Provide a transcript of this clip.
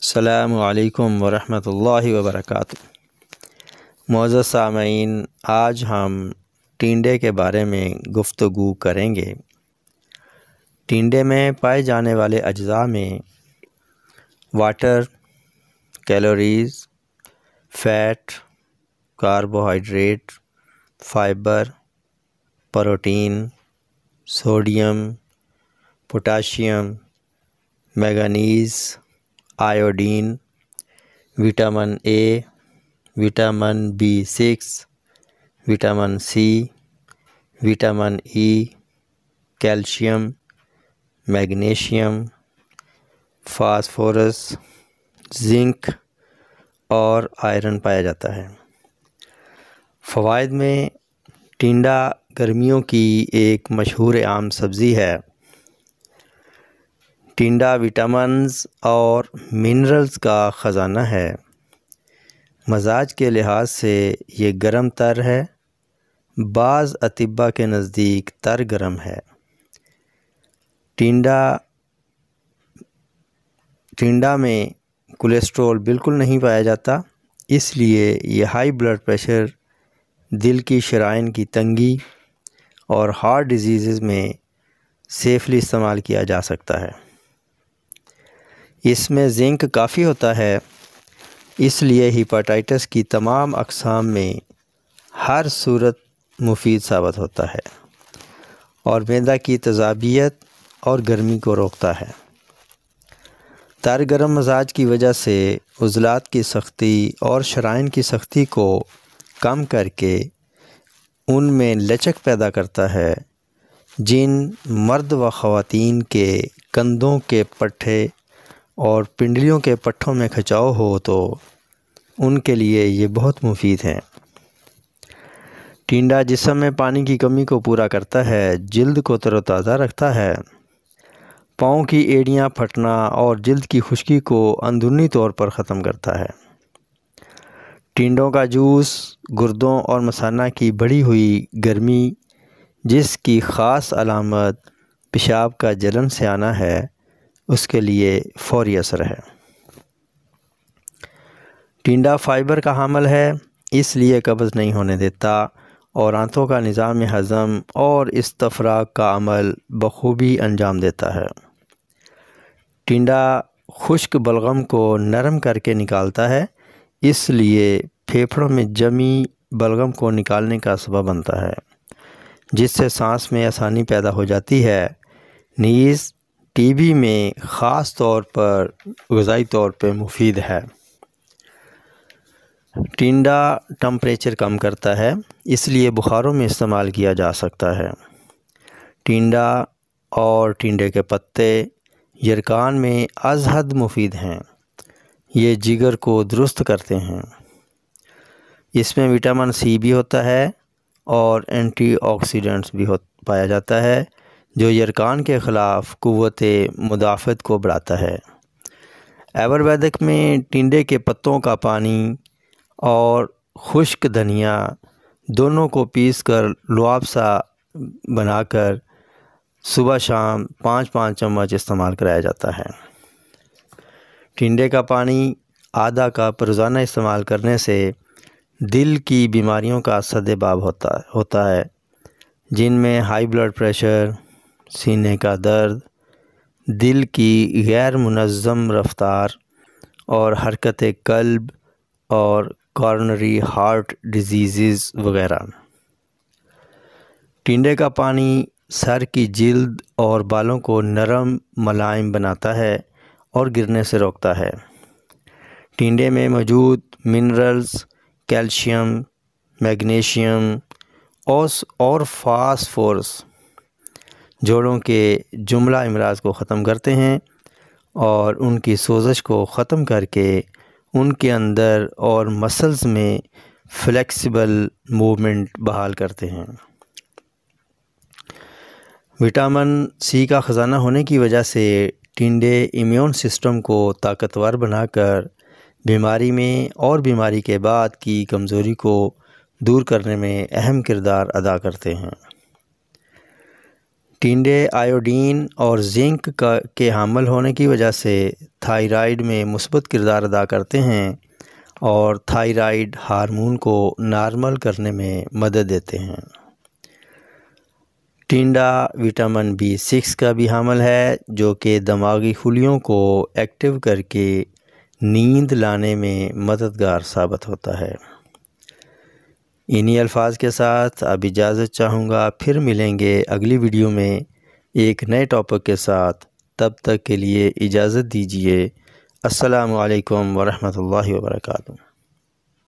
अल्लाम वरहमतुल्लाहि वबरकातु मौजा सामीन आज हम टिंडे के बारे में गुफ्तु करेंगे टिंडे में पाए जाने वाले अज्जा में water calories fat carbohydrate fibre protein sodium potassium manganese iodine vitamin A vitamin B six vitamin C vitamin E calcium magnesium phosphorus zinc और आयरन पाया जाता है फ़वाद में टिंडा गर्मियों की एक मशहूर आम सब्ज़ी है टिंडा विटामस और मिनरल्स का ख़जाना है मजाज के लिहाज से ये गर्म तर है बाज़ अतिबा के नज़दीक तर गर्म है टिंडा टिंडा में कोलेस्ट्रॉल बिल्कुल नहीं पाया जाता इसलिए यह हाई ब्लड प्रेशर दिल की शराइन की तंगी और हार्ट डिजीज़ में सेफली इस्तेमाल किया जा सकता है इसमें जिंक काफ़ी होता है इसलिए हिपाटाइटिस की तमाम अकसाम में हर सूरत मुफीद साबित होता है और मैदा की तजाबियत और गर्मी को रोकता है तार गर्म मजाज की वजह से उजलात की सख्ती और शराइन की सख्ती को कम करके उनमें लचक पैदा करता है जिन मर्द व ख़वातीन के कंधों के पट्ठे और पिंडलियों के पट्ठों में खिंचाव हो तो उनके लिए ये बहुत मुफीद हैं टिंडा जिसम में पानी की कमी को पूरा करता है जल्द को तरोताज़ा रखता है पाँव की एड़ियाँ फटना और जल्द की खुश्की को अंदरूनी तौर पर ख़त्म करता है टिंडों का जूस गुर्दों और मसाना की बढ़ी हुई गर्मी जिसकी ख़ास अलामत पेशाब का जलन से आना है उसके लिए फौरी असर है टिंडा फाइबर का हामल है इसलिए कब्ज़ नहीं होने देता और आंतों का निज़ाम हज़म और तफराक़ का अमल बखूबी अंजाम देता है टिंडा खुश्क बलगम को नरम करके निकालता है इसलिए फेफड़ों में जमी बलगम को निकालने का सबब बनता है जिससे सांस में आसानी पैदा हो जाती है नीज़ टीबी में ख़ास तौर पर गज़ाई तौर पे मुफीद है टिंडा टम्परेचर कम करता है इसलिए बुखारों में इस्तेमाल किया जा सकता है टिंडा और टिंडे के पत्ते यरकान में अजहद मुफीद हैं ये जिगर को दुरुस्त करते हैं इसमें विटामिन सी भी होता है और एंटीऑक्सीडेंट्स भी हो पाया जाता है जो यरकान के ख़िलाफ़ क़वत मुदाफ़त को बढ़ाता है एवरवैदक में टिंडे के पत्तों का पानी और खुश्क धनिया दोनों को पीस कर लुआब सा बनाकर सुबह शाम पाँच पाँच चम्मच इस्तेमाल कराया जाता है टिंडे का पानी आधा कप रोज़ाना इस्तेमाल करने से दिल की बीमारियों का सदेबाब होता होता है जिनमें हाई ब्लड प्रेशर सीने का दर्द दिल की गैर मुनज़म रफ्तार और हरकत कल्ब और कॉर्नरी हार्ट डिजीज़ वगैरह टिंडे का पानी सर की जिल्द और बालों को नरम मलायम बनाता है और गिरने से रोकता है टिंडे में मौजूद मिनरल्स कैल्शियम मैग्नीशियम ओस और फास्फोरस जोड़ों के जुमला अमराज को ख़त्म करते हैं और उनकी सोजश को ख़त्म करके उनके अंदर और मसल्स में फ्लेक्सिबल मूवमेंट बहाल करते हैं विटामिन सी का ख़जाना होने की वजह से टिंडे इम्यून सिस्टम को ताकतवर बनाकर बीमारी में और बीमारी के बाद की कमज़ोरी को दूर करने में अहम किरदार अदा करते हैं टिंडे आयोडीन और जिंक का के हामल होने की वजह से थायराइड में मुसबत किरदार अदा करते हैं और थायराइड हार्मोन को नॉर्मल करने में मदद देते हैं टिंडा विटामिन बी सिक्स का भी हामल है जो कि दिमागी खुलियों को एक्टिव करके नींद लाने में मददगार साबित होता है इन्हीं अल्फाज के साथ अब इजाज़त चाहूँगा फिर मिलेंगे अगली वीडियो में एक नए टॉपिक के साथ तब तक के लिए इजाज़त दीजिए असलकम वरहमल वर्का